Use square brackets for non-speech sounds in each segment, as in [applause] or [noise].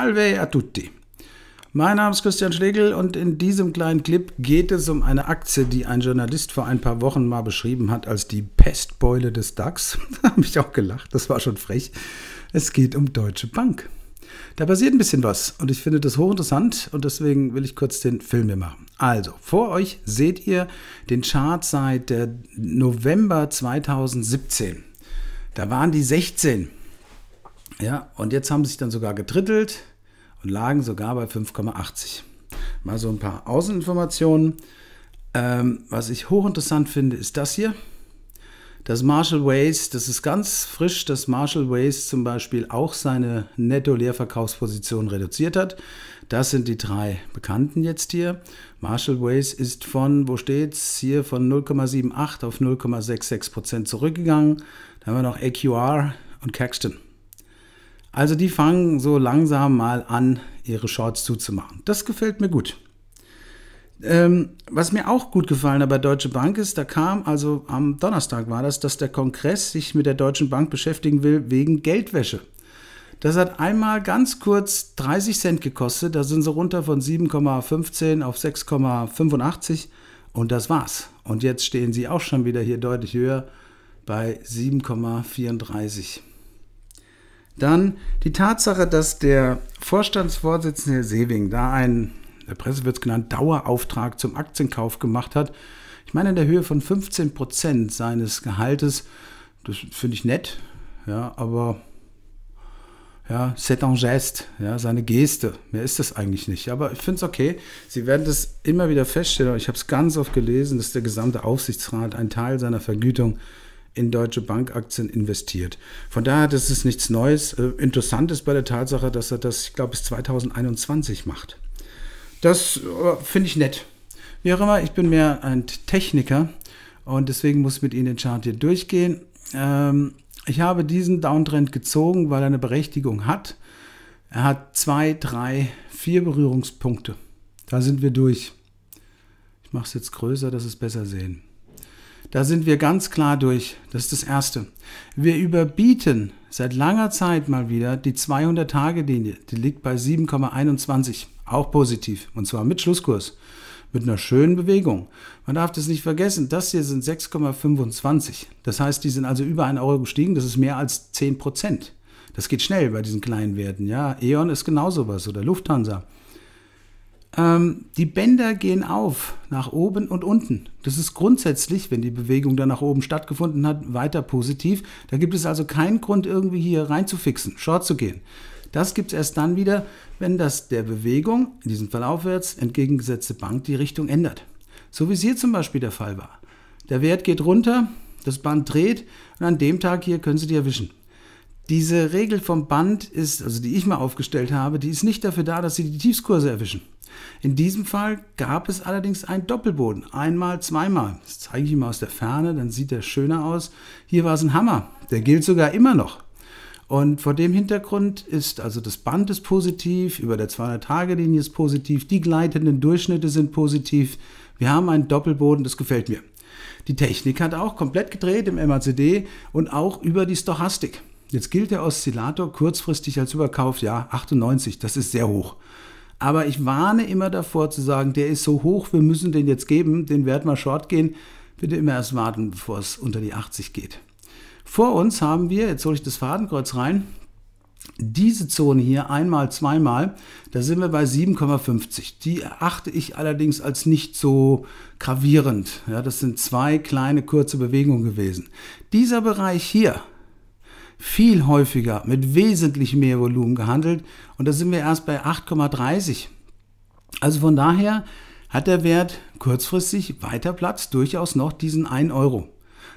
Salve a tutti. Mein Name ist Christian Schlegel und in diesem kleinen Clip geht es um eine Aktie, die ein Journalist vor ein paar Wochen mal beschrieben hat als die Pestbeule des DAX. [laughs] da habe ich auch gelacht, das war schon frech. Es geht um Deutsche Bank. Da passiert ein bisschen was und ich finde das hochinteressant und deswegen will ich kurz den Film hier machen. Also, vor euch seht ihr den Chart seit äh, November 2017. Da waren die 16. Ja, und jetzt haben sie sich dann sogar getrittelt und lagen sogar bei 5,80. Mal so ein paar Außeninformationen. Ähm, was ich hochinteressant finde, ist das hier. Das Marshall Waste, das ist ganz frisch, dass Marshall Waste zum Beispiel auch seine Netto-Leerverkaufsposition reduziert hat. Das sind die drei bekannten jetzt hier. Marshall Waste ist von, wo steht's? Hier von 0,78 auf 0,66 Prozent zurückgegangen. Dann haben wir noch AQR und Caxton. Also die fangen so langsam mal an, ihre Shorts zuzumachen. Das gefällt mir gut. Ähm, was mir auch gut gefallen hat bei Deutsche Bank ist, da kam, also am Donnerstag war das, dass der Kongress sich mit der Deutschen Bank beschäftigen will wegen Geldwäsche. Das hat einmal ganz kurz 30 Cent gekostet, da sind sie runter von 7,15 auf 6,85 und das war's. Und jetzt stehen sie auch schon wieder hier deutlich höher bei 7,34. Dann die Tatsache, dass der Vorstandsvorsitzende Herr Seewing da einen, der Presse wird es genannt, Dauerauftrag zum Aktienkauf gemacht hat. Ich meine, in der Höhe von 15 Prozent seines Gehaltes. Das finde ich nett, ja, aber ja, c'est un geste, ja, seine Geste. Mehr ist das eigentlich nicht. Aber ich finde es okay. Sie werden das immer wieder feststellen. Ich habe es ganz oft gelesen, dass der gesamte Aufsichtsrat einen Teil seiner Vergütung in deutsche Bankaktien investiert. Von daher, das ist nichts Neues. Äh, interessant ist bei der Tatsache, dass er das, ich glaube, bis 2021 macht. Das äh, finde ich nett. Wie auch immer, ich bin mehr ein Techniker und deswegen muss ich mit Ihnen den Chart hier durchgehen. Ähm, ich habe diesen Downtrend gezogen, weil er eine Berechtigung hat. Er hat zwei, drei, vier Berührungspunkte. Da sind wir durch. Ich mache es jetzt größer, dass Sie es besser sehen. Da sind wir ganz klar durch. Das ist das Erste. Wir überbieten seit langer Zeit mal wieder die 200-Tage-Linie. Die liegt bei 7,21. Auch positiv. Und zwar mit Schlusskurs. Mit einer schönen Bewegung. Man darf das nicht vergessen. Das hier sind 6,25. Das heißt, die sind also über 1 Euro gestiegen. Das ist mehr als 10 Prozent. Das geht schnell bei diesen kleinen Werten. Ja, E.ON ist genauso was oder Lufthansa ähm, die Bänder gehen auf nach oben und unten. Das ist grundsätzlich, wenn die Bewegung dann nach oben stattgefunden hat, weiter positiv. Da gibt es also keinen Grund, irgendwie hier reinzufixen, short zu gehen. Das gibt es erst dann wieder, wenn das der Bewegung, in diesem Fall aufwärts, entgegengesetzte Bank die Richtung ändert. So wie es hier zum Beispiel der Fall war. Der Wert geht runter, das Band dreht und an dem Tag hier können Sie die erwischen. Diese Regel vom Band ist, also die ich mal aufgestellt habe, die ist nicht dafür da, dass sie die Tiefskurse erwischen. In diesem Fall gab es allerdings einen Doppelboden. Einmal, zweimal. Das zeige ich Ihnen mal aus der Ferne, dann sieht er schöner aus. Hier war es ein Hammer. Der gilt sogar immer noch. Und vor dem Hintergrund ist also das Band ist positiv, über der 200-Tage-Linie ist positiv, die gleitenden Durchschnitte sind positiv. Wir haben einen Doppelboden, das gefällt mir. Die Technik hat auch komplett gedreht im MACD und auch über die Stochastik. Jetzt gilt der Oszillator kurzfristig als überkauft, ja, 98, das ist sehr hoch. Aber ich warne immer davor zu sagen, der ist so hoch, wir müssen den jetzt geben, den Wert mal short gehen. Bitte immer erst warten, bevor es unter die 80 geht. Vor uns haben wir, jetzt hole ich das Fadenkreuz rein, diese Zone hier einmal, zweimal, da sind wir bei 7,50. Die erachte ich allerdings als nicht so gravierend. Ja, das sind zwei kleine kurze Bewegungen gewesen. Dieser Bereich hier, viel häufiger mit wesentlich mehr Volumen gehandelt und da sind wir erst bei 8,30. Also von daher hat der Wert kurzfristig weiter Platz, durchaus noch diesen 1 Euro.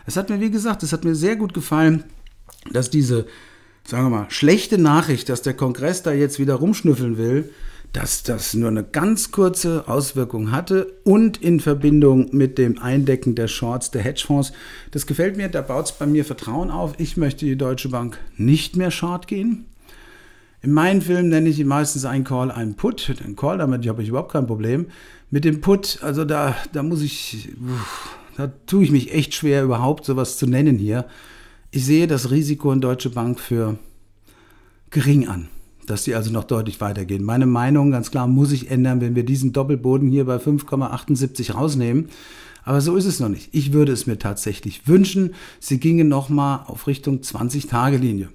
Es hat mir, wie gesagt, es hat mir sehr gut gefallen, dass diese, sagen wir mal, schlechte Nachricht, dass der Kongress da jetzt wieder rumschnüffeln will, dass das nur eine ganz kurze Auswirkung hatte und in Verbindung mit dem Eindecken der Shorts der Hedgefonds. Das gefällt mir, da baut es bei mir Vertrauen auf. Ich möchte die Deutsche Bank nicht mehr Short gehen. In meinen Filmen nenne ich meistens einen Call einen Put. Den Call, damit habe ich überhaupt kein Problem. Mit dem Put, also da, da muss ich, da tue ich mich echt schwer, überhaupt sowas zu nennen hier. Ich sehe das Risiko in Deutsche Bank für gering an dass die also noch deutlich weitergehen. Meine Meinung, ganz klar, muss sich ändern, wenn wir diesen Doppelboden hier bei 5,78 rausnehmen. Aber so ist es noch nicht. Ich würde es mir tatsächlich wünschen, sie gingen nochmal auf Richtung 20-Tage-Linie.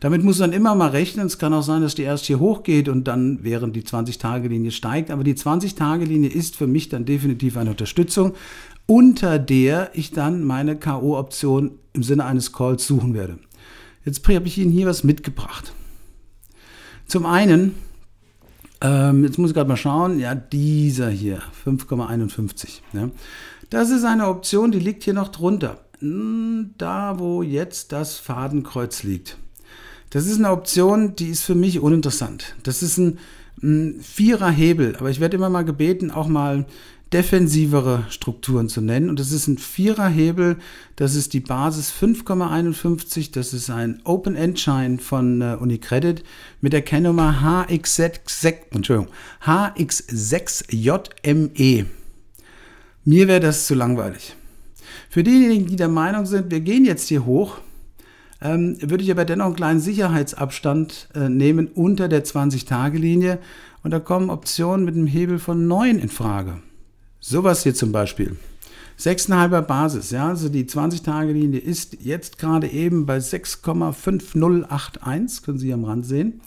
Damit muss man immer mal rechnen. Es kann auch sein, dass die erst hier hochgeht und dann während die 20-Tage-Linie steigt. Aber die 20-Tage-Linie ist für mich dann definitiv eine Unterstützung, unter der ich dann meine K.O.-Option im Sinne eines Calls suchen werde. Jetzt habe ich Ihnen hier was mitgebracht. Zum einen, ähm, jetzt muss ich gerade mal schauen, ja, dieser hier, 5,51. Ne? Das ist eine Option, die liegt hier noch drunter. Hm, da, wo jetzt das Fadenkreuz liegt. Das ist eine Option, die ist für mich uninteressant. Das ist ein ein vierer Hebel, aber ich werde immer mal gebeten, auch mal defensivere Strukturen zu nennen. Und das ist ein vierer Hebel, das ist die Basis 5,51, das ist ein Open-End-Schein von äh, Unicredit mit der Kennnummer HX6JME. Mir wäre das zu langweilig. Für diejenigen, die der Meinung sind, wir gehen jetzt hier hoch, ähm, würde ich aber dennoch einen kleinen Sicherheitsabstand äh, nehmen unter der 20-Tage-Linie und da kommen Optionen mit einem Hebel von 9 in Frage. Sowas hier zum Beispiel. 6,5er Basis, ja, also die 20-Tage-Linie ist jetzt gerade eben bei 6,5081, können Sie am Rand sehen.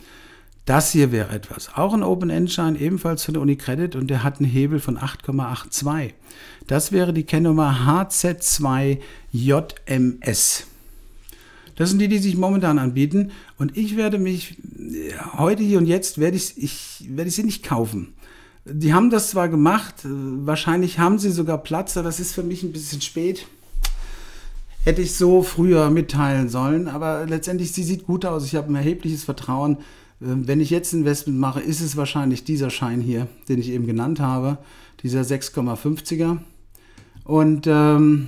Das hier wäre etwas. Auch ein Open-End-Schein, ebenfalls von der UniCredit und der hat einen Hebel von 8,82. Das wäre die Kennnummer HZ2JMS. Das sind die, die sich momentan anbieten. Und ich werde mich, äh, heute hier und jetzt, werde ich, ich, werde ich sie nicht kaufen. Die haben das zwar gemacht, äh, wahrscheinlich haben sie sogar Platz, aber das ist für mich ein bisschen spät. Hätte ich so früher mitteilen sollen, aber letztendlich, sie sieht gut aus. Ich habe ein erhebliches Vertrauen. Ähm, wenn ich jetzt ein Investment mache, ist es wahrscheinlich dieser Schein hier, den ich eben genannt habe, dieser 6,50er. Und ähm,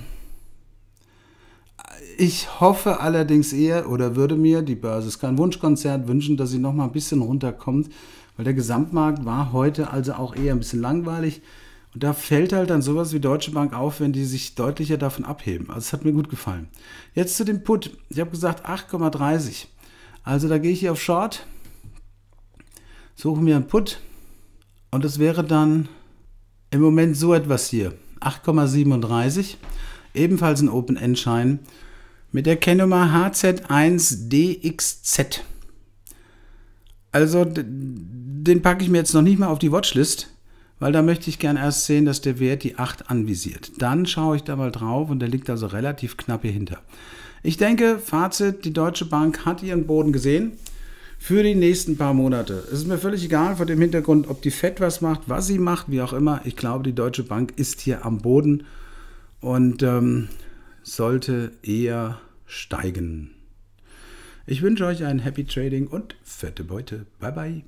ich hoffe allerdings eher oder würde mir, die Börse ist kein Wunschkonzert, wünschen, dass sie noch mal ein bisschen runterkommt, weil der Gesamtmarkt war heute also auch eher ein bisschen langweilig. Und da fällt halt dann sowas wie Deutsche Bank auf, wenn die sich deutlicher davon abheben. Also es hat mir gut gefallen. Jetzt zu dem Put. Ich habe gesagt 8,30. Also da gehe ich hier auf Short, suche mir einen Put und das wäre dann im Moment so etwas hier. 8,37. Ebenfalls ein Open-End-Schein mit der Kennnummer HZ1DXZ. Also den packe ich mir jetzt noch nicht mal auf die Watchlist, weil da möchte ich gern erst sehen, dass der Wert die 8 anvisiert. Dann schaue ich da mal drauf und der liegt also relativ knapp hier hinter. Ich denke, Fazit, die Deutsche Bank hat ihren Boden gesehen für die nächsten paar Monate. Es ist mir völlig egal vor dem Hintergrund, ob die Fed was macht, was sie macht, wie auch immer. Ich glaube, die Deutsche Bank ist hier am Boden und ähm, sollte eher steigen. Ich wünsche euch ein Happy Trading und fette Beute. Bye bye.